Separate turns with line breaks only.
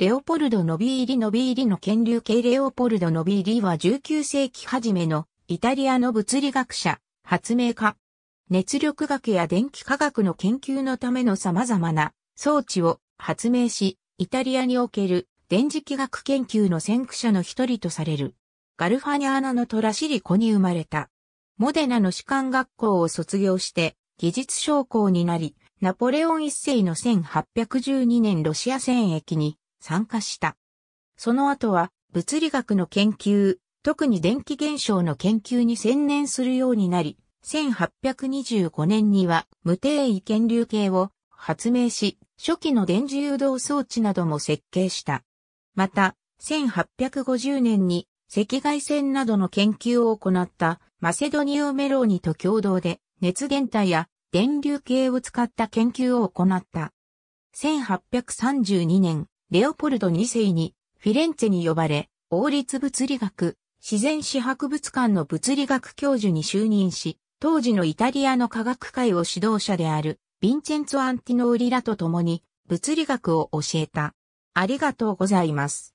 レオポルド・ノビーリ・ノビーリの権流系レオポルド・ノビーリは19世紀初めのイタリアの物理学者、発明家。熱力学や電気科学の研究のための様々な装置を発明し、イタリアにおける電磁気学研究の先駆者の一人とされる。ガルファニアーナのトラシリコに生まれた。モデナの士官学校を卒業して、技術商工になり、ナポレオン一世の1812年ロシア戦役に参加した。その後は物理学の研究、特に電気現象の研究に専念するようになり、1825年には無定位検流計を発明し、初期の電磁誘導装置なども設計した。また、1850年に赤外線などの研究を行ったマセドニオ・メローニと共同で熱源体や電流計を使った研究を行った。1832年、レオポルド2世に、フィレンツェに呼ばれ、王立物理学、自然史博物館の物理学教授に就任し、当時のイタリアの科学界を指導者である、ヴィンチェンツアンティノーリラと共に、物理学を教えた。ありがとうございます。